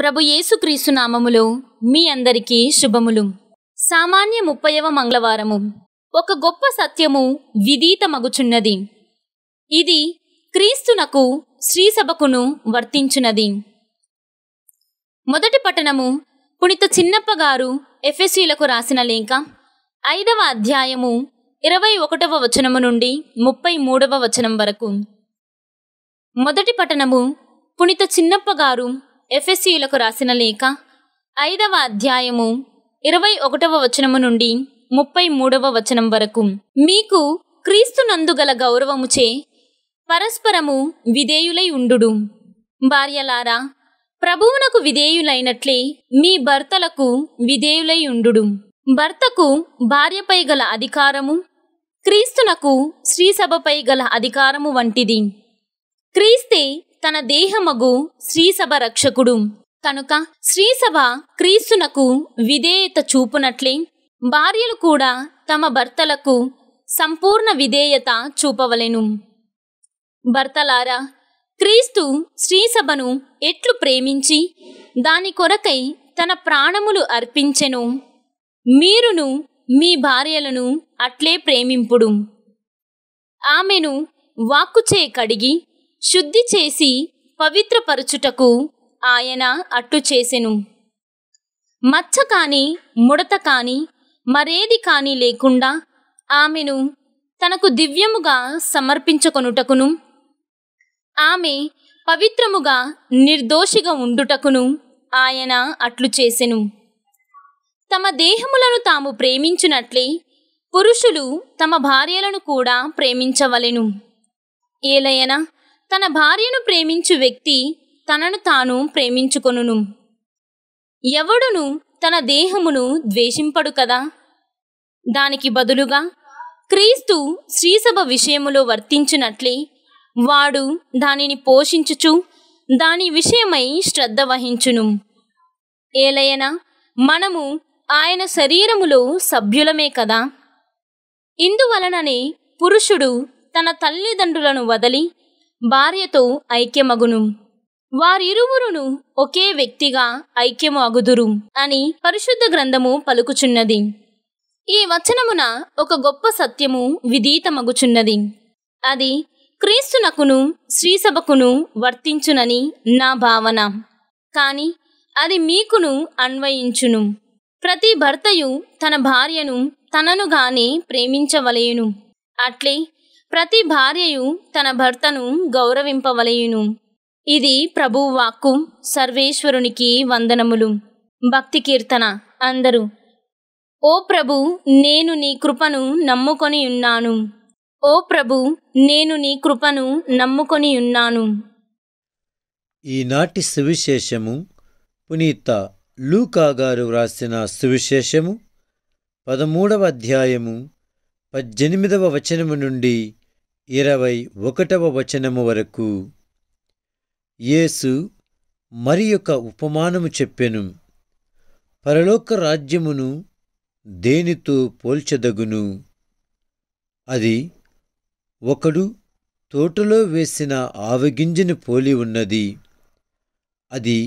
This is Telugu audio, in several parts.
ప్రభు యేసుక్రీస్తు నామములో మీ అందరికీ శుభములు సామాన్య ముప్పైవ మంగళవారము ఒక గొప్ప సత్యము మగుచున్నది ఇది క్రీస్తునకు శ్రీసభకును వర్తించున్నది మొదటి పట్టణము పుణిత చిన్నప్ప గారు ఎఫ్ఎస్సీలకు రాసిన లేఖ ఐదవ అధ్యాయము ఇరవై ఒకటవ వచనము నుండి ముప్పై మూడవ వచనం వరకు మొదటి పట్టణము పుణిత చిన్నప్ప గారు ఎఫ్ఎస్సీలకు రాసిన లేఖ ఐదవ అధ్యాయము ఇరవై ఒకటవ వచనము నుండి ముప్పై మూడవ వచనం వరకు మీకు క్రీస్తునందు గల గౌరవముచే పరస్పరము విధేయులై ఉండు భార్యలారా ప్రభువునకు విధేయులైనట్లే మీ భర్తలకు విధేయులై ఉండు భర్తకు భార్యపై గల అధికారము క్రీస్తునకు శ్రీసభపై గల అధికారము వంటిది క్రీస్తే తన దేహమగు శ్రీసభ రక్షకుడు కనుక శ్రీసభ క్రీస్తునకు విధేయత చూపునట్లే భార్యలు కూడా తమ భర్తలకు సంపూర్ణ విధేయత చూపవలెను భర్తలారా క్రీస్తు శ్రీసభను ఎట్లు ప్రేమించి దాని కొరకై తన ప్రాణములు అర్పించెను మీరును మీ భార్యలను అట్లే ప్రేమింపుడు ఆమెను వాక్కుచే కడిగి శుద్ధి చేసి పవిత్రపరుచుటకు ఆయన అట్టు చేసెను మచ్చ కాని ముడత కాని మరేది కాని లేకుండా ఆమెను తనకు దివ్యముగా సమర్పించకొనుటకును ఆమె పవిత్రముగా నిర్దోషిగా ఉండుటకును ఆయన అట్లు చేసెను తమ దేహములను తాము ప్రేమించినట్లే పురుషులు తమ భార్యలను కూడా ప్రేమించవలెను ఏలయన తన భార్యను ప్రేమించు వ్యక్తి తనను తాను ప్రేమించుకొనును ఎవడును తన దేహమును ద్వేషింపడు కదా దానికి బదులుగా క్రీస్తు శ్రీసభ విషయములో వర్తించినట్లే వాడు దానిని పోషించుచు దాని విషయమై శ్రద్ధ వహించును ఏలయన మనము ఆయన శరీరములో సభ్యులమే కదా ఇందువలననే పురుషుడు తన తల్లిదండ్రులను వదలి భార్యతో ఐక్యమగును వారిరువురును ఒకే వ్యక్తిగా ఐక్యము అగుదురు అని పరిశుద్ధ గ్రంథము పలుకుచున్నది ఈ వచనమున ఒక గొప్ప సత్యము విదీతమగుచున్నది అది క్రీస్తునకును శ్రీసభకును వర్తించునని నా భావన కాని అది మీకును అన్వయించును ప్రతి భర్తయు తన భార్యను తననుగానే ప్రేమించవలేను అట్లే ప్రతి భార్యయు తన భర్తను గౌరవింపవలయును ఇది ప్రభువాక్కు వాక్కు సర్వేశ్వరునికి వందనములు భక్తి కీర్తన అందరూ ఓ ప్రభు నేను నీ కృపను నమ్ముకొని ఉన్నాను ఓ ప్రభు నేను నీ కృపను నమ్ముకొని ఉన్నాను ఈనాటి సువిశేషము పునీత లూకా గారు వ్రాసిన సువిశేషము పదమూడవ అధ్యాయము పద్దెనిమిదవ వచనము నుండి ఇరవై ఒకటవ వచనము వరకు యేసు మరి యొక్క ఉపమానము చెప్పెను పరలోక రాజ్యమును దేనితో పోల్చదగును అది ఒకడు తోటలో వేసిన ఆవగింజను పోలి ఉన్నది అది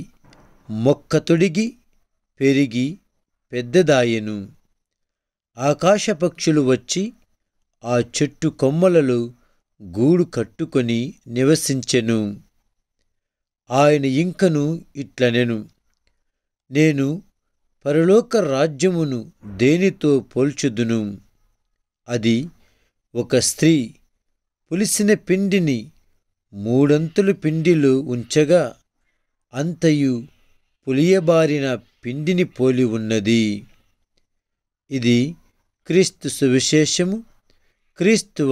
మొక్క తొడిగి పెరిగి పెద్దదాయెను ఆకాశపక్షులు వచ్చి ఆ చెట్టు కొమ్మలలో గూడు కట్టుకొని నివసించెను ఆయన ఇంకను ఇట్లనెను నేను పరలోక రాజ్యమును దేనితో పోల్చుదును అది ఒక స్త్రీ పులిసిన పిండిని మూడంతులు పిండిలో ఉంచగా అంతయు పులియబారిన పిండిని పోలి ఉన్నది ఇది క్రీస్తు సువిశేషము క్రీస్తువ